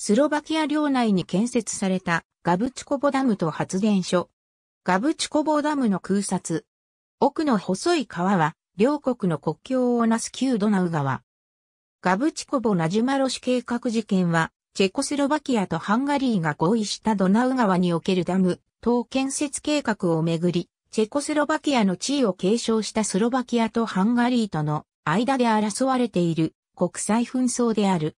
スロバキア領内に建設されたガブチコボダムと発電所。ガブチコボダムの空撮。奥の細い川は両国の国境をなす旧ドナウ川。ガブチコボナジュマロシ計画事件はチェコスロバキアとハンガリーが合意したドナウ川におけるダム、等建設計画をめぐり、チェコスロバキアの地位を継承したスロバキアとハンガリーとの間で争われている国際紛争である。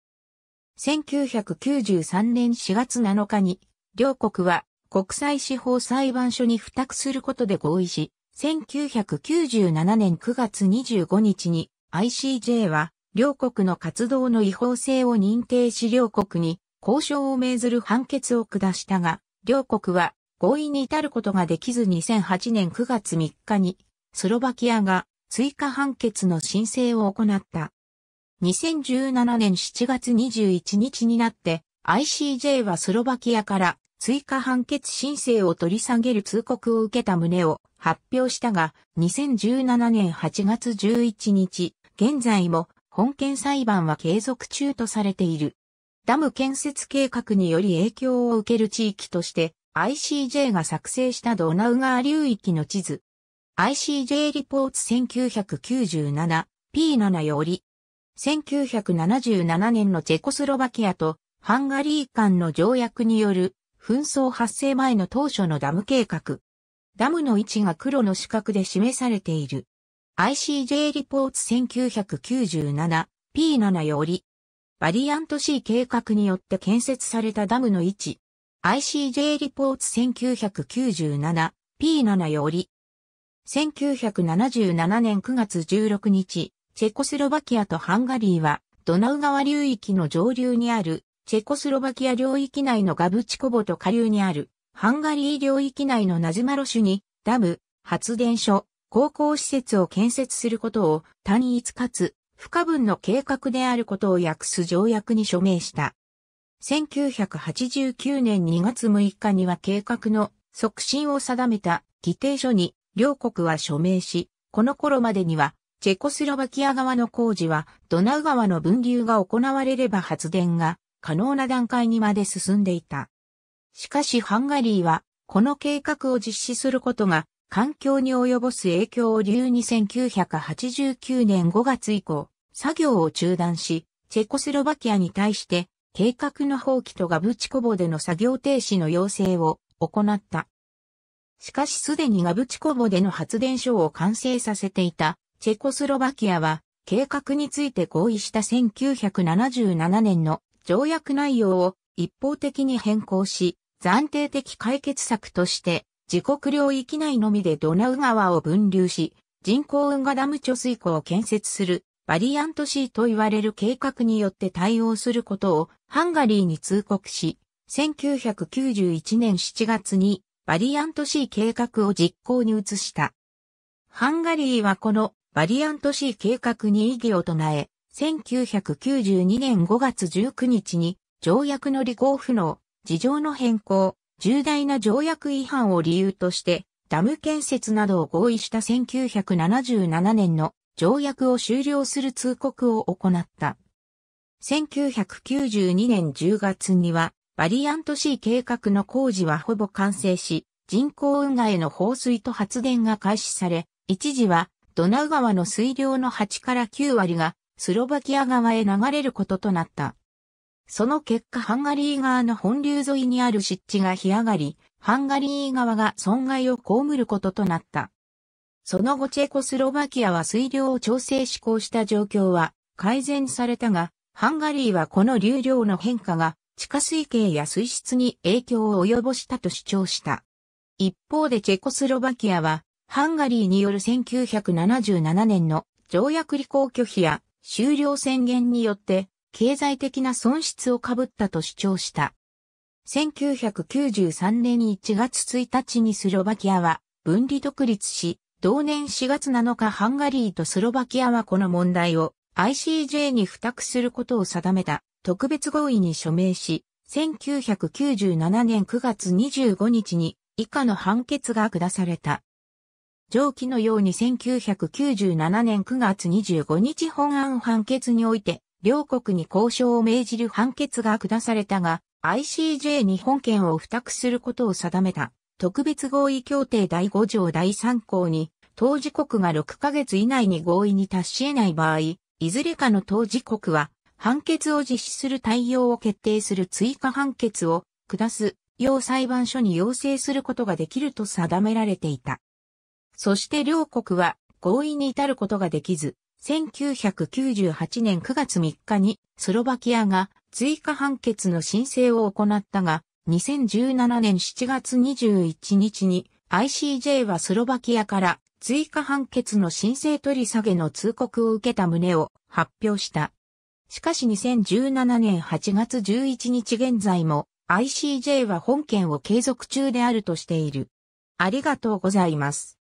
1993年4月7日に、両国は国際司法裁判所に付託することで合意し、1997年9月25日に ICJ は両国の活動の違法性を認定し両国に交渉を命ずる判決を下したが、両国は合意に至ることができず2008年9月3日にスロバキアが追加判決の申請を行った。2017年7月21日になって ICJ はスロバキアから追加判決申請を取り下げる通告を受けた旨を発表したが、2017年8月11日、現在も本件裁判は継続中とされている。ダム建設計画により影響を受ける地域として ICJ が作成したドナウ川流域の地図。ICJ リポーツ 1997P7 より1977年のチェコスロバキアとハンガリー間の条約による紛争発生前の当初のダム計画。ダムの位置が黒の四角で示されている。ICJ リポーツ 1997P7 より、バリアント C 計画によって建設されたダムの位置。ICJ リポーツ 1997P7 より、1977年9月16日、チェコスロバキアとハンガリーは、ドナウ川流域の上流にある、チェコスロバキア領域内のガブチコボと下流にある、ハンガリー領域内のナズマロシュに、ダム、発電所、高校施設を建設することを単一かつ不可分の計画であることを訳す条約に署名した。1989年2月6日には計画の促進を定めた議定書に両国は署名し、この頃までにはチェコスロバキア側の工事は、ドナウ川の分流が行われれば発電が可能な段階にまで進んでいた。しかしハンガリーは、この計画を実施することが、環境に及ぼす影響を理由に1989年5月以降、作業を中断し、チェコスロバキアに対して、計画の放棄とガブチコボでの作業停止の要請を行った。しかしすでにガブチコボでの発電所を完成させていたチェコスロバキアは計画について合意した1977年の条約内容を一方的に変更し、暫定的解決策として自国領域内のみでドナウ川を分流し、人工運河ダム貯水湖を建設するバリアント C と言われる計画によって対応することをハンガリーに通告し、1991年7月にバリアント C 計画を実行に移した。ハンガリーはこのバリアント C 計画に異議を唱え、1992年5月19日に条約の履行不能、事情の変更、重大な条約違反を理由として、ダム建設などを合意した1977年の条約を終了する通告を行った。1992年10月には、バリアント C 計画の工事はほぼ完成し、人工運河への放水と発電が開始され、一時はドナウ川の水量の8から9割がスロバキア側へ流れることとなった。その結果ハンガリー側の本流沿いにある湿地が干上がり、ハンガリー側が損害を被ることとなった。その後チェコスロバキアは水量を調整施行した状況は改善されたが、ハンガリーはこの流量の変化が地下水系や水質に影響を及ぼしたと主張した。一方でチェコスロバキアはハンガリーによる1977年の条約履行拒否や終了宣言によって経済的な損失を被ったと主張した。1993年1月1日にスロバキアは分離独立し、同年4月7日ハンガリーとスロバキアはこの問題を ICJ に付託することを定めた特別合意に署名し、1997年9月25日に以下の判決が下された。上記のように1997年9月25日本案判決において、両国に交渉を命じる判決が下されたが、ICJ に本件を付託することを定めた、特別合意協定第5条第3項に、当事国が6ヶ月以内に合意に達し得ない場合、いずれかの当事国は、判決を実施する対応を決定する追加判決を下す、要裁判所に要請することができると定められていた。そして両国は合意に至ることができず、1998年9月3日にスロバキアが追加判決の申請を行ったが、2017年7月21日に ICJ はスロバキアから追加判決の申請取り下げの通告を受けた旨を発表した。しかし2017年8月11日現在も ICJ は本件を継続中であるとしている。ありがとうございます。